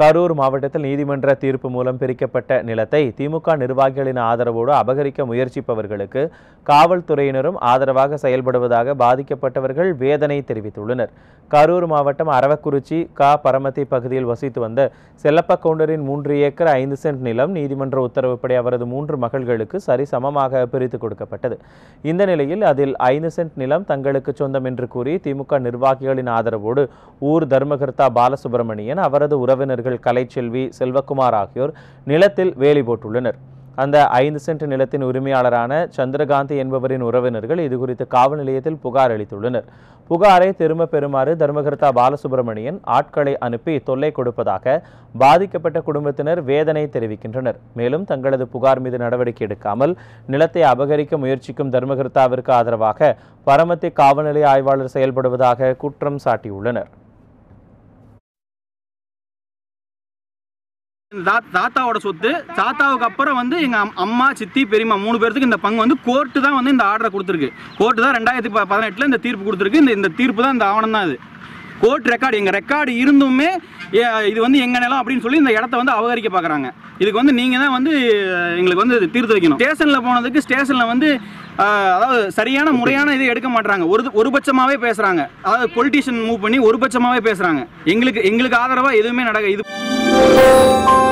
கரூர் மாவட்டத்தில் நீதிமன்ற தீர்ப்பு மூலம் பிரிக்கப்பட்ட நிலத்தை திமுக நிர்வாகிகளின் ஆதரவோடு அபகரிக்க முயற்சிப்பவர்களுக்கு காவல்துறையினரும் ஆதரவாக செயல்படுவதாக பாதிக்கப்பட்டவர்கள் வேதனை தெரிவித்துள்ளனர் கரூர் மாவட்டம் அரவக்குறிச்சி கா பரமத்தி பகுதியில் வசித்து வந்த கவுண்டரின் மூன்று ஏக்கர் ஐந்து சென்ட் நிலம் நீதிமன்ற உத்தரவுப்படி அவரது மூன்று மகள்களுக்கு சரி சமமாக பிரித்து கொடுக்கப்பட்டது இந்த நிலையில் அதில் ஐந்து சென்ட் நிலம் தங்களுக்கு சொந்தம் என்று கூறி திமுக நிர்வாகிகளின் ஆதரவோடு ஊர் தர்மகர்த்தா பாலசுப்ரமணியன் அவரது உறவினர்கள் அமைச்சர்கள் கலைச்செல்வி செல்வகுமார் ஆகியோர் நிலத்தில் வேலி போட்டுள்ளனர் அந்த ஐந்து சென்ட் நிலத்தின் உரிமையாளரான சந்திரகாந்தி என்பவரின் உறவினர்கள் இது குறித்து காவல் நிலையத்தில் புகார் அளித்துள்ளனர் புகாரை திரும்ப பெறுமாறு தர்மகர்த்தா பாலசுப்ரமணியன் ஆட்களை அனுப்பி தொல்லை கொடுப்பதாக பாதிக்கப்பட்ட குடும்பத்தினர் வேதனை தெரிவிக்கின்றனர் மேலும் தங்களது புகார் மீது நடவடிக்கை எடுக்காமல் நிலத்தை அபகரிக்க முயற்சிக்கும் தர்மகர்த்தாவிற்கு ஆதரவாக பரமத்தி காவல்நிலைய ஆய்வாளர் செயல்படுவதாக குற்றம் சாட்டியுள்ளனர் தாத்தாவோட சொத்து தாத்தாவுக்கு அப்புறம் வந்து எங்கள் அம்மா சித்தி பெரியம்மா மூணு பேர்த்துக்கு இந்த பங்கு வந்து கோர்ட்டு தான் வந்து இந்த ஆர்டரை கொடுத்துருக்கு கோர்ட்டு தான் ரெண்டாயிரத்தி பதினெட்டில் இந்த தீர்ப்பு கொடுத்துருக்கு இந்த இந்த தீர்ப்பு தான் இந்த ஆவணம் தான் அது கோர்ட் ரெக்கார்டு எங்கள் ரெக்கார்டு இருந்துமே இது வந்து எங்கள் நிலம் அப்படின்னு சொல்லி இந்த இடத்த வந்து அவகரிக்க பார்க்குறாங்க இதுக்கு வந்து நீங்கள் தான் வந்து எங்களுக்கு வந்து தீர்த்து வைக்கணும் ஸ்டேஷனில் போனதுக்கு ஸ்டேஷனில் வந்து அதாவது சரியான முறையான இதை எடுக்க மாட்டுறாங்க ஒரு ஒருபட்சமாகவே பேசுகிறாங்க அதாவது பொலிட்டிஷியன் மூவ் பண்ணி ஒருபட்சமாகவே பேசுகிறாங்க எங்களுக்கு எங்களுக்கு ஆதரவாக எதுவுமே நடக்க இது